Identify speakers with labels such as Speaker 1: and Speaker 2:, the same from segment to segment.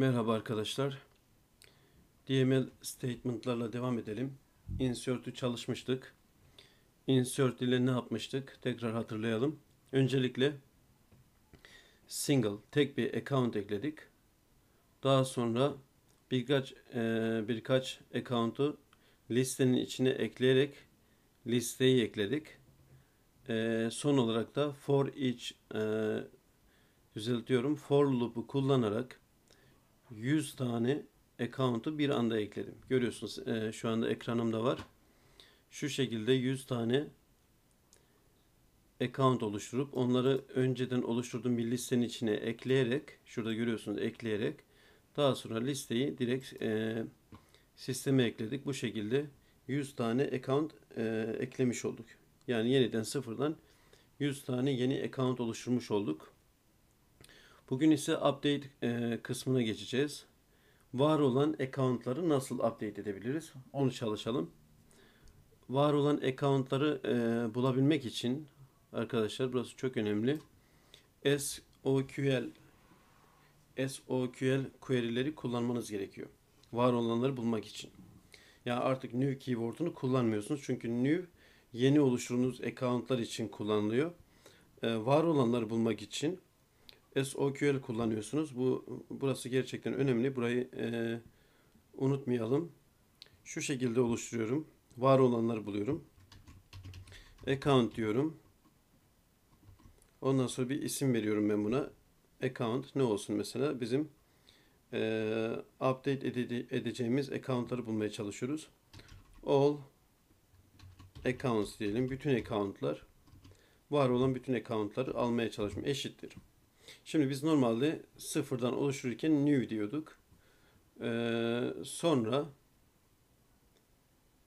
Speaker 1: Merhaba arkadaşlar. DML statement'larla devam edelim. Insert'ü çalışmıştık. Insert ile ne yapmıştık? Tekrar hatırlayalım. Öncelikle single tek bir account ekledik. Daha sonra birkaç e, birkaç account'u listenin içine ekleyerek listeyi ekledik. E, son olarak da for each e, düzeltiyorum. For loop'u kullanarak 100 tane account'u bir anda ekledim. Görüyorsunuz e, şu anda ekranımda var. Şu şekilde 100 tane account oluşturup onları önceden oluşturduğum bir listenin içine ekleyerek şurada görüyorsunuz ekleyerek daha sonra listeyi direkt e, sisteme ekledik. Bu şekilde 100 tane account e, eklemiş olduk. Yani yeniden sıfırdan 100 tane yeni account oluşturmuş olduk. Bugün ise update e, kısmına geçeceğiz. Var olan accountları nasıl update edebiliriz? Onu çalışalım. Var olan accountları e, bulabilmek için arkadaşlar burası çok önemli. SOQL SOQL query'leri kullanmanız gerekiyor. Var olanları bulmak için. Yani artık new keyword'unu kullanmıyorsunuz. Çünkü new yeni oluşturduğunuz accountlar için kullanılıyor. Ee, var olanları bulmak için SOQL kullanıyorsunuz. Bu burası gerçekten önemli. Burayı e, unutmayalım. Şu şekilde oluşturuyorum. Var olanları buluyorum. Account diyorum. Ondan sonra bir isim veriyorum ben buna. Account ne olsun mesela? Bizim e, update ede edeceğimiz accountları bulmaya çalışıyoruz. All accounts diyelim. Bütün accountlar var olan bütün accountları almaya çalışıyorum. eşittir. Şimdi biz normalde sıfırdan oluştururken new diyorduk. Ee, sonra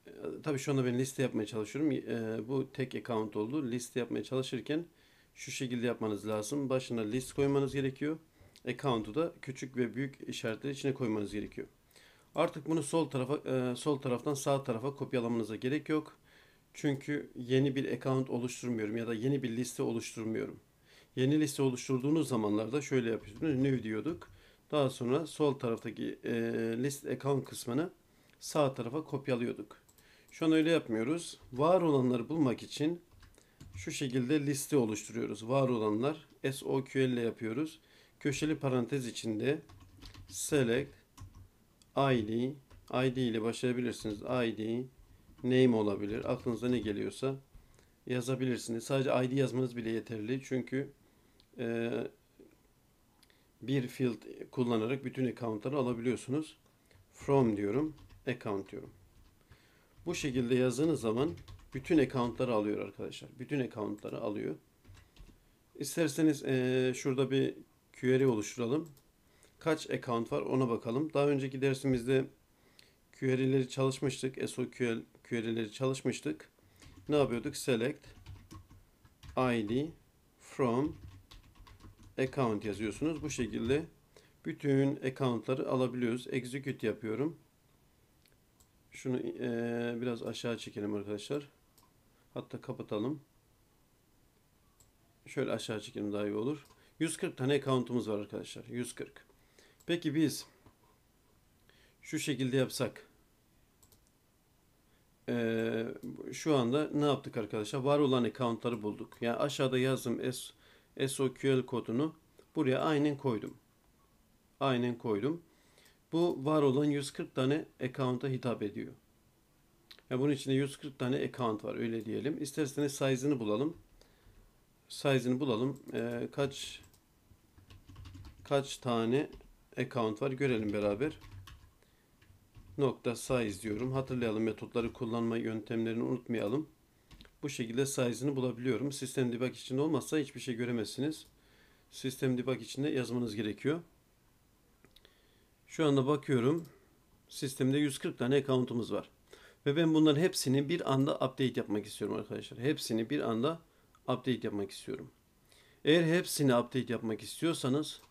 Speaker 1: e, tabii şu anda ben liste yapmaya çalışıyorum. Ee, bu tek account oldu. Liste yapmaya çalışırken şu şekilde yapmanız lazım. Başına list koymanız gerekiyor. Account'u da küçük ve büyük işaretler içine koymanız gerekiyor. Artık bunu sol tarafa e, sol taraftan sağ tarafa kopyalamanıza gerek yok. Çünkü yeni bir account oluşturmuyorum ya da yeni bir liste oluşturmuyorum. Yeni liste oluşturduğunuz zamanlarda şöyle yapıyorsunuz. New diyorduk. Daha sonra sol taraftaki e, list account kısmını sağ tarafa kopyalıyorduk. Şu an öyle yapmıyoruz. Var olanları bulmak için şu şekilde liste oluşturuyoruz. Var olanlar SOQL ile yapıyoruz. Köşeli parantez içinde select id id ile başlayabilirsiniz. id name olabilir. Aklınıza ne geliyorsa yazabilirsiniz. Sadece id yazmanız bile yeterli. Çünkü e, bir field kullanarak bütün account'ları alabiliyorsunuz. From diyorum, account diyorum. Bu şekilde yazdığınız zaman bütün account'ları alıyor arkadaşlar. Bütün account'ları alıyor. İsterseniz e, şurada bir query oluşturalım. Kaç account var ona bakalım. Daha önceki dersimizde query'leri çalışmıştık. SQL query'leri çalışmıştık. Ne yapıyorduk? Select id from account yazıyorsunuz. Bu şekilde bütün accountları alabiliyoruz. Execute yapıyorum. Şunu e, biraz aşağı çekelim arkadaşlar. Hatta kapatalım. Şöyle aşağı çekelim daha iyi olur. 140 tane account'umuz var arkadaşlar. 140. Peki biz şu şekilde yapsak. Ee, şu anda ne yaptık arkadaşlar? Var olan account'ları bulduk. Yani aşağıda yazdım S SOQL kodunu buraya aynen koydum. Aynen koydum. Bu var olan 140 tane account'a hitap ediyor. Yani bunun içinde 140 tane account var öyle diyelim. İsterseniz size'ını bulalım. Size'ını bulalım. Ee, kaç kaç tane account var görelim beraber. Nokta size diyorum. Hatırlayalım metotları kullanma yöntemlerini unutmayalım bu şekilde size'ını bulabiliyorum. Sistem debug içinde olmazsa hiçbir şey göremezsiniz. Sistem debug içinde yazmanız gerekiyor. Şu anda bakıyorum. Sistemde 140 tane account'umuz var. Ve ben bunların hepsini bir anda update yapmak istiyorum arkadaşlar. Hepsini bir anda update yapmak istiyorum. Eğer hepsini update yapmak istiyorsanız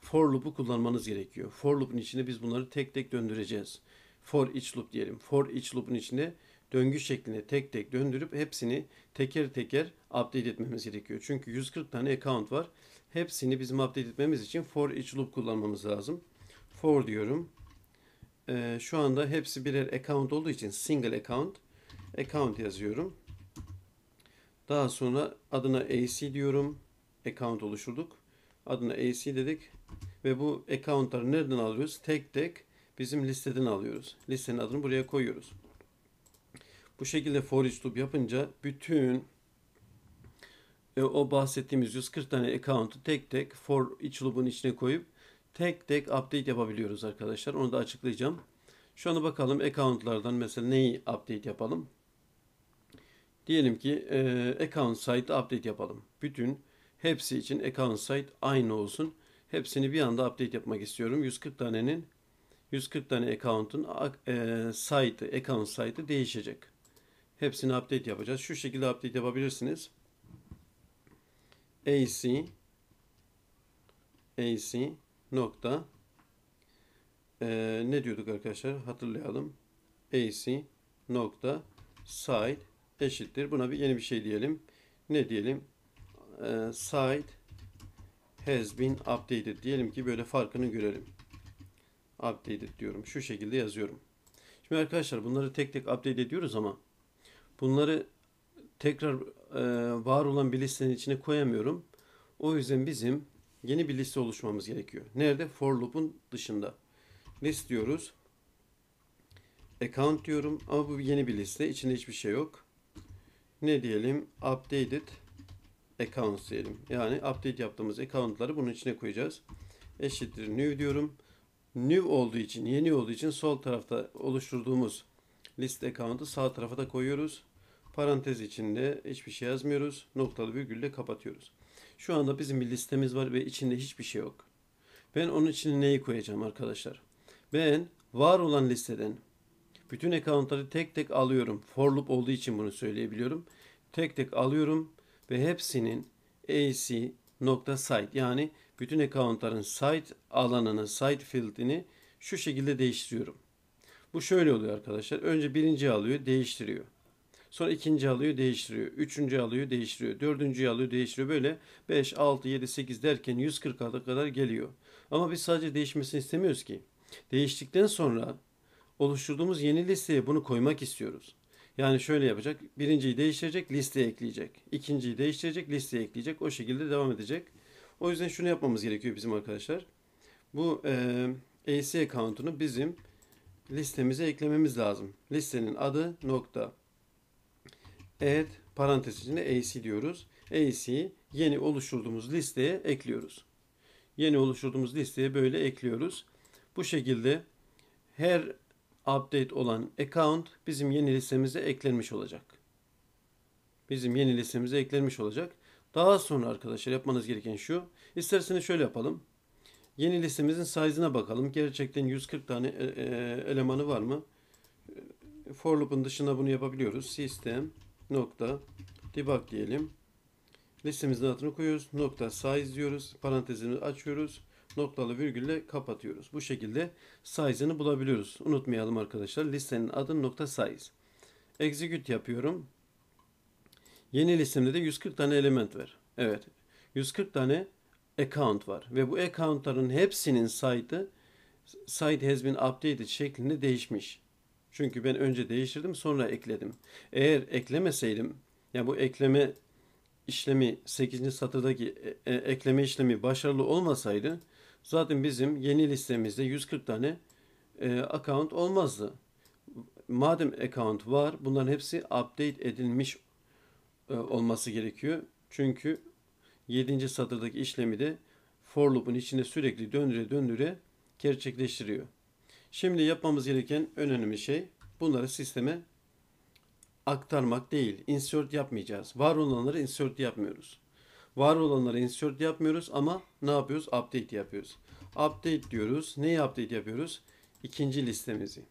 Speaker 1: for loop'u kullanmanız gerekiyor. For loop'un içinde biz bunları tek tek döndüreceğiz. For each loop diyelim. For each loop'un içinde döngü şeklinde tek tek döndürüp hepsini teker teker update etmemiz gerekiyor. Çünkü 140 tane account var. Hepsini bizim update etmemiz için for each loop kullanmamız lazım. For diyorum. Ee, şu anda hepsi birer account olduğu için single account. Account yazıyorum. Daha sonra adına AC diyorum. Account oluşturduk. Adına AC dedik. Ve bu accountları nereden alıyoruz? Tek tek bizim listeden alıyoruz. Listenin adını buraya koyuyoruz. Bu şekilde for each loop yapınca bütün e, o bahsettiğimiz 140 tane account'u tek tek for each loop'un içine koyup tek tek update yapabiliyoruz arkadaşlar. Onu da açıklayacağım. Şu anda bakalım account'lardan mesela neyi update yapalım. Diyelim ki e, account site update yapalım. Bütün hepsi için account site aynı olsun. Hepsini bir anda update yapmak istiyorum. 140 tanenin 140 tane account'un e, site, account site'ı değişecek. Hepsini update yapacağız. Şu şekilde update yapabilirsiniz. AC AC nokta ee, ne diyorduk arkadaşlar hatırlayalım. AC nokta side eşittir. Buna bir yeni bir şey diyelim. Ne diyelim? Ee, side has been updated diyelim ki böyle farkını görelim. Updated diyorum. Şu şekilde yazıyorum. Şimdi arkadaşlar bunları tek tek update ediyoruz ama Bunları tekrar e, var olan bir listenin içine koyamıyorum. O yüzden bizim yeni bir liste oluşmamız gerekiyor. Nerede? For loop'un dışında. List diyoruz. Account diyorum ama bu yeni bir liste. İçinde hiçbir şey yok. Ne diyelim? Updated accounts diyelim. Yani update yaptığımız accountları bunun içine koyacağız. Eşittir new diyorum. New olduğu için, yeni olduğu için sol tarafta oluşturduğumuz list account'ı sağ tarafa da koyuyoruz. Parantez içinde hiçbir şey yazmıyoruz. Noktalı virgülle kapatıyoruz. Şu anda bizim bir listemiz var ve içinde hiçbir şey yok. Ben onun içine neyi koyacağım arkadaşlar? Ben var olan listeden bütün accountları tek tek alıyorum. For loop olduğu için bunu söyleyebiliyorum. Tek tek alıyorum ve hepsinin ac.site yani bütün accountların site alanını, site field'ini şu şekilde değiştiriyorum. Bu şöyle oluyor arkadaşlar. Önce birinci alıyor, değiştiriyor. Sonra ikinci alıyor değiştiriyor. Üçüncü alıyor değiştiriyor. Dördüncü alıyor değiştiriyor. Böyle 5, 6, 7, 8 derken 140 140'a kadar geliyor. Ama biz sadece değişmesini istemiyoruz ki. Değiştikten sonra oluşturduğumuz yeni listeye bunu koymak istiyoruz. Yani şöyle yapacak. Birinciyi değiştirecek, listeye ekleyecek. İkinciyi değiştirecek, listeye ekleyecek. O şekilde devam edecek. O yüzden şunu yapmamız gerekiyor bizim arkadaşlar. Bu e, AC account'unu bizim listemize eklememiz lazım. Listenin adı nokta add parantez içinde AC diyoruz. AC yeni oluşturduğumuz listeye ekliyoruz. Yeni oluşturduğumuz listeye böyle ekliyoruz. Bu şekilde her update olan account bizim yeni listemize eklenmiş olacak. Bizim yeni listemize eklenmiş olacak. Daha sonra arkadaşlar yapmanız gereken şu. İsterseniz şöyle yapalım. Yeni listemizin size'ına bakalım. Gerçekten 140 tane e, e, elemanı var mı? For loop'un dışında bunu yapabiliyoruz. System nokta debug diyelim. Listemizin adını koyuyoruz. Nokta size diyoruz. Parantezini açıyoruz. Noktalı virgülle kapatıyoruz. Bu şekilde size'ını bulabiliyoruz. Unutmayalım arkadaşlar. Listenin adı nokta size. Execute yapıyorum. Yeni listemde de 140 tane element var. Evet. 140 tane account var. Ve bu accountların hepsinin site'ı site has been updated şeklinde değişmiş. Çünkü ben önce değiştirdim sonra ekledim. Eğer eklemeseydim ya bu ekleme işlemi 8. satırdaki e, e, ekleme işlemi başarılı olmasaydı zaten bizim yeni listemizde 140 tane e, account olmazdı. Madem account var bunların hepsi update edilmiş e, olması gerekiyor. Çünkü 7. satırdaki işlemi de for loop'un içinde sürekli döndüre döndüre gerçekleştiriyor. Şimdi yapmamız gereken en önemli şey bunları sisteme aktarmak değil. Insert yapmayacağız. Var olanları insert yapmıyoruz. Var olanları insert yapmıyoruz ama ne yapıyoruz? Update yapıyoruz. Update diyoruz. Neyi update yapıyoruz? İkinci listemizi.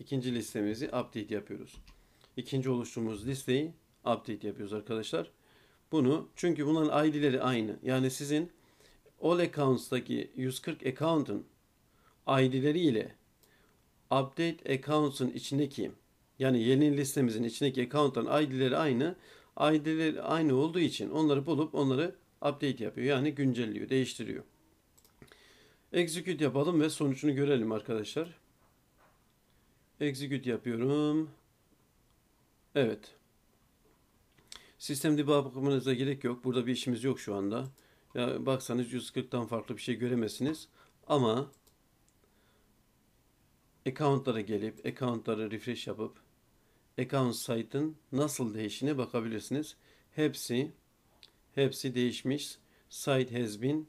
Speaker 1: İkinci listemizi update yapıyoruz. İkinci oluşturduğumuz listeyi update yapıyoruz arkadaşlar. Bunu çünkü bunların ID'leri aynı. Yani sizin all accounts'taki 140 account'ın ID'leri ile update accounts'un içindeki yani yeni listemizin içindeki account'ların ID'leri aynı. ID'leri aynı olduğu için onları bulup onları update yapıyor. Yani güncelliyor, değiştiriyor. Execute yapalım ve sonucunu görelim arkadaşlar. Execute yapıyorum. Evet. Sistem debug bakmanıza gerek yok. Burada bir işimiz yok şu anda. Ya baksanız 140'tan farklı bir şey göremezsiniz. Ama account'lara gelip accountları refresh yapıp account site'ın nasıl değişine bakabilirsiniz. Hepsi hepsi değişmiş. Site has been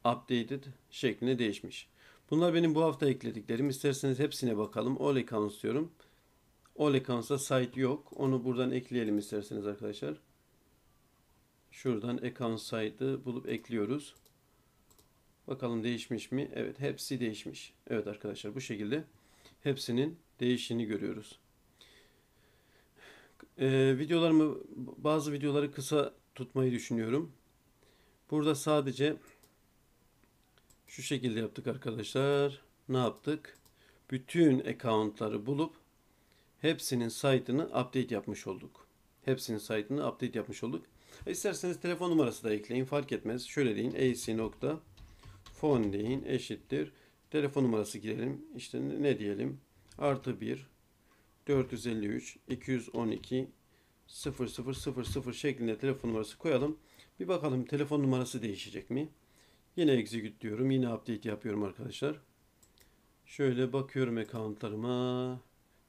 Speaker 1: updated şeklinde değişmiş. Bunlar benim bu hafta eklediklerim. İsterseniz hepsine bakalım. All accounts diyorum. All accounts'ta site yok. Onu buradan ekleyelim isterseniz arkadaşlar. Şuradan account site'ı bulup ekliyoruz. Bakalım değişmiş mi? Evet hepsi değişmiş. Evet arkadaşlar bu şekilde hepsinin değişini görüyoruz. Ee, videolarımı bazı videoları kısa tutmayı düşünüyorum. Burada sadece şu şekilde yaptık arkadaşlar. Ne yaptık? Bütün account'ları bulup hepsinin site'ını update yapmış olduk. Hepsinin site'ını update yapmış olduk. E, isterseniz telefon numarası da ekleyin fark etmez. Şöyle deyin ac.phone deyin eşittir Telefon numarası girelim. İşte ne diyelim? Artı 1 453 212 0000 şeklinde telefon numarası koyalım. Bir bakalım telefon numarası değişecek mi? Yine execute diyorum. Yine update yapıyorum arkadaşlar. Şöyle bakıyorum accountlarıma.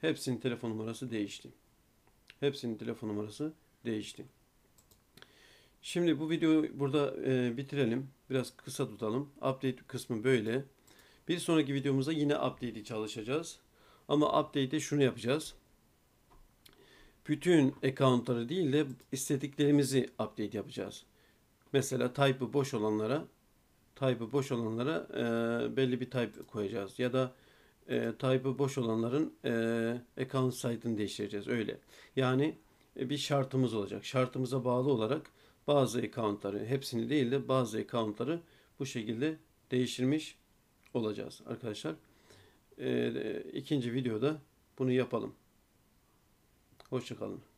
Speaker 1: Hepsinin telefon numarası değişti. Hepsinin telefon numarası değişti. Şimdi bu videoyu burada e, bitirelim. Biraz kısa tutalım. Update kısmı böyle. Bir sonraki videomuzda yine update'i çalışacağız. Ama update'de şunu yapacağız. Bütün account'ları değil de istediklerimizi update yapacağız. Mesela type'ı boş olanlara type'ı boş olanlara e, belli bir type koyacağız. Ya da e, type'ı boş olanların e, account site'ını değiştireceğiz. Öyle. Yani e, bir şartımız olacak. Şartımıza bağlı olarak bazı account'ları, hepsini değil de bazı account'ları bu şekilde değiştirmiş olacağız arkadaşlar. E, ikinci videoda bunu yapalım. Hoşçakalın.